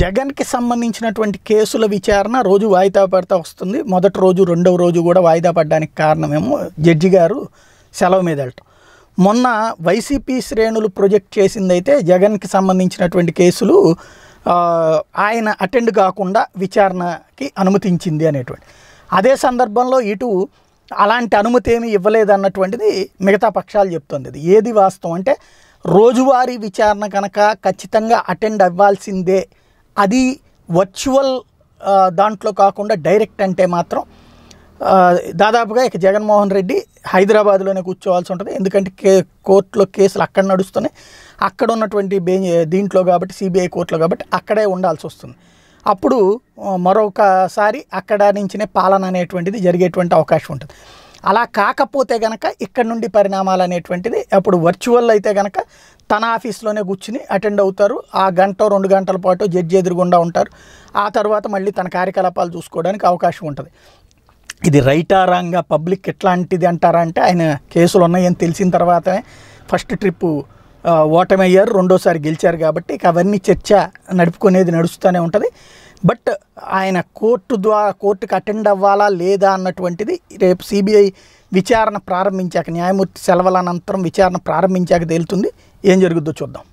జగన్కి సంబంధించినటువంటి కేసుల విచారణ రోజు వాయిదా పడతా వస్తుంది మొదటి రోజు రెండవ రోజు కూడా వాయిదా పడడానికి కారణమేమో జడ్జి గారు సెలవు మీద వెళ్ళటం మొన్న వైసీపీ శ్రేణులు ప్రొజెక్ట్ చేసిందైతే జగన్కి సంబంధించినటువంటి కేసులు ఆయన అటెండ్ కాకుండా విచారణకి అనుమతించింది అనేటువంటి అదే సందర్భంలో ఇటు అలాంటి అనుమతి ఏమీ ఇవ్వలేదన్నటువంటిది మిగతా పక్షాలు చెప్తుంది ఏది వాస్తవం అంటే రోజువారీ విచారణ కనుక ఖచ్చితంగా అటెండ్ అవ్వాల్సిందే అది వర్చువల్ దాంట్లో కాకుండా డైరెక్ట్ అంటే మాత్రం దాదాపుగా ఇక జగన్మోహన్ రెడ్డి హైదరాబాద్లోనే కూర్చోవాల్సి ఉంటుంది ఎందుకంటే కే కోర్టులో కేసులు అక్కడ నడుస్తున్నాయి అక్కడ ఉన్నటువంటి బే దీంట్లో కాబట్టి సిబిఐ కోర్టులో కాబట్టి అక్కడే ఉండాల్సి వస్తుంది అప్పుడు మరొకసారి అక్కడ నుంచినే పాలన అనేటువంటిది జరిగేటువంటి అవకాశం ఉంటుంది అలా కాకపోతే గనక ఇక్కడ నుండి పరిణామాలు అనేటువంటిది అప్పుడు వర్చువల్ అయితే గనక తన ఆఫీస్లోనే కూర్చుని అటెండ్ అవుతారు ఆ గంట రెండు గంటల పాటు జడ్జి ఎదురుగుండా ఉంటారు ఆ తర్వాత మళ్ళీ తన కార్యకలాపాలు చూసుకోవడానికి అవకాశం ఉంటుంది ఇది రైటా రాంగా పబ్లిక్ ఎట్లాంటిది అంటారా అంటే ఆయన కేసులు ఉన్నాయని తెలిసిన తర్వాతనే ఫస్ట్ ట్రిప్పు ఓటమయ్యారు రెండోసారి గెలిచారు కాబట్టి ఇక అవన్నీ చర్చ నడుపుకునేది నడుస్తూనే ఉంటుంది బట్ ఆయన కోర్టు ద్వారా కోర్టుకు అటెండ్ అవ్వాలా లేదా అన్నటువంటిది రేపు సిబిఐ విచారణ ప్రారంభించాక న్యాయమూర్తి సెలవుల అనంతరం విచారణ ప్రారంభించాక తేలుతుంది ఏం జరుగుద్దో చూద్దాం